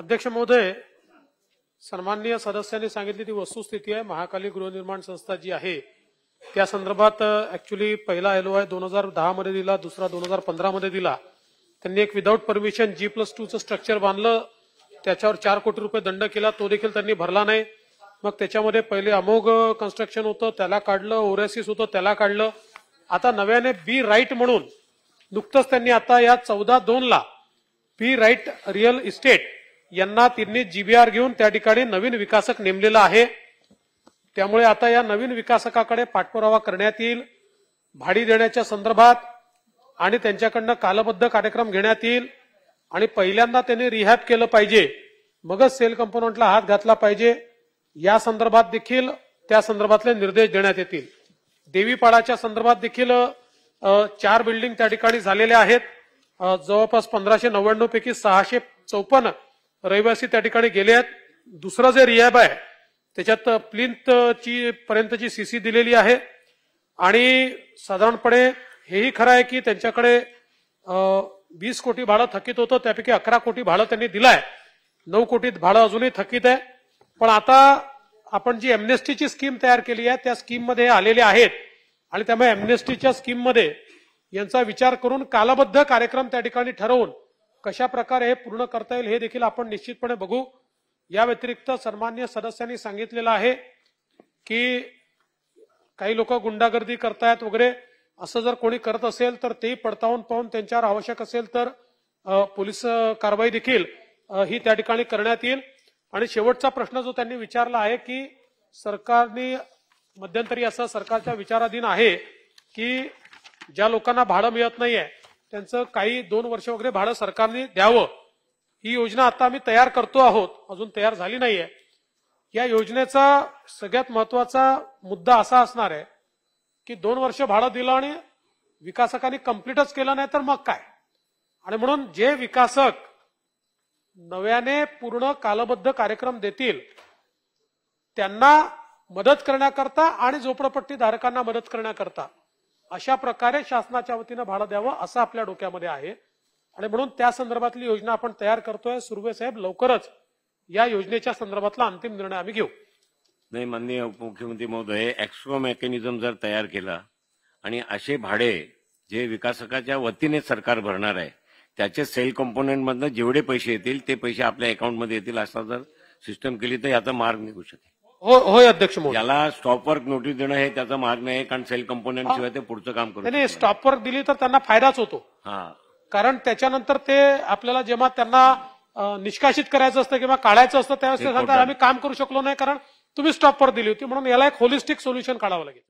अध्यक्ष महोदय सन्माननीय सदस्यांनी सांगितली ती वस्तुस्थिती आहे महाकाली गृहनिर्माण संस्था जी आहे त्या संदर्भात ऍक्च्युली पहिला एलो आय दोन हजार दहा मध्ये दिला दुसरा दोन हजार पंधरा मध्ये दिला त्यांनी एक विदाऊट परमिशन जी प्लस टूचं स्ट्रक्चर बांधलं त्याच्यावर चार कोटी रुपये दंड केला तो देखील त्यांनी भरला नाही मग त्याच्यामध्ये पहिले अमोघ कन्स्ट्रक्शन होतं त्याला काढलं ओरेसिस होतं त्याला काढलं आता नव्याने बी राईट म्हणून नुकतंच त्यांनी आता या चौदा दोनला बी राईट रिअल इस्टेट यांना त्यांनी जीबीआर घेऊन त्या ठिकाणी नवीन विकासक नेमलेला आहे त्यामुळे आता या नवीन विकासकाकडे पाठपुरावा करण्यात येईल भाडी देण्याच्या संदर्भात आणि त्यांच्याकडनं कालबद्ध कार्यक्रम घेण्यात येईल आणि पहिल्यांदा त्यांनी रिहॅप केलं पाहिजे मगच सेल कंपोनंटला हात घातला पाहिजे या संदर्भात देखील त्या संदर्भातले निर्देश देण्यात येतील देवीपाडाच्या संदर्भात देखील चार बिल्डिंग त्या ठिकाणी झालेल्या आहेत जवळपास पंधराशे नव्याण्णव पैकी सहाशे चौपन्न रहिवासी त्या ठिकाणी गेले आहेत दुसरा जे रियाब आहे त्याच्यात प्लिंथची पर्यंतची सीसी दिलेली आहे आणि साधारणपणे हेही खरं आहे की त्यांच्याकडे वीस कोटी भाडं थकीत होतं त्यापैकी अकरा कोटी भाडं त्यांनी दिलं आहे नऊ कोटीत भाडं अजूनही थकीत आहे पण आता आपण जी एमनेस्टीची स्कीम तयार केली आहे त्या स्कीममध्ये आलेले आहेत आणि त्यामुळे एमनेस्टीच्या स्कीममध्ये यांचा विचार करून कालबद्ध कार्यक्रम त्या ठिकाणी ठरवून कशा प्रकारे हे पूर्ण करता येईल हे देखील आपण निश्चितपणे बघू या व्यतिरिक्त सन्मान्य सदस्यांनी सांगितलेलं आहे की काही लोक गुंडागर्दी करतायत वगैरे असं जर कोणी करत असेल तर ते पडताळून पाहून त्यांच्यावर आवश्यक असेल तर पोलीस कारवाई देखील ही त्या ठिकाणी करण्यात येईल आणि शेवटचा प्रश्न जो त्यांनी विचारला आहे की सरकारने मध्यंतरी असं सरकारच्या विचाराधीन आहे की ज्या लोकांना भाडं मिळत नाहीये त्यांचं काही दोन वर्ष वगैरे भाडं सरकारने द्यावं ही योजना आता आम्ही तयार करतो आहोत अजून तयार झाली नाहीये या योजनेचा सगळ्यात महत्वाचा मुद्दा असा असणार आहे की दोन वर्ष भाडं दिलं आणि विकासकांनी कम्प्लीटच केलं नाही तर मग काय आणि म्हणून जे विकासक नव्याने पूर्ण कालबद्ध कार्यक्रम देतील त्यांना मदत करण्याकरता आणि झोपडपट्टी धारकांना मदत करण्याकरता अशा प्रकारे शासनाच्या वतीनं भाडं द्यावं असं आपल्या डोक्यामध्ये आहे आणि म्हणून त्या संदर्भातली योजना आपण तयार करतोय सुर्वे साहेब लवकरच या योजनेच्या संदर्भातला अंतिम निर्णय आम्ही घेऊ नाही माननीय उपमुख्यमंत्री महोदय एक्स्ट्रो मेकॅनिझम जर तयार केला आणि असे भाडे जे विकासकाच्या वतीने सरकार भरणार आहे त्याचे सेल कंपोनेंटमधनं जेवढे पैसे येतील ते पैसे आपल्या अकाउंटमध्ये येतील असा जर सिस्टम केली तर याचा मार्ग निघू शकेल हो होय अध्यक्ष महोदय याला वर्क नोटीस देणं हे त्याचा मार्ग नाही कारण सेल कंपोनेंट शिवाय ते पुढचं काम नाही, नाही स्टॉप स्टॉपवर्क दिली तर त्यांना फायदाच होतो कारण त्याच्यानंतर ते आपल्याला जेव्हा त्यांना निष्कासित करायचं असतं किंवा काढायचं असतं त्यावेळेस आम्ही काम करू शकलो नाही कारण तुम्ही स्टॉपवर दिली होती म्हणून याला एक होलिस्टिक सोल्युशन काढावं लागेल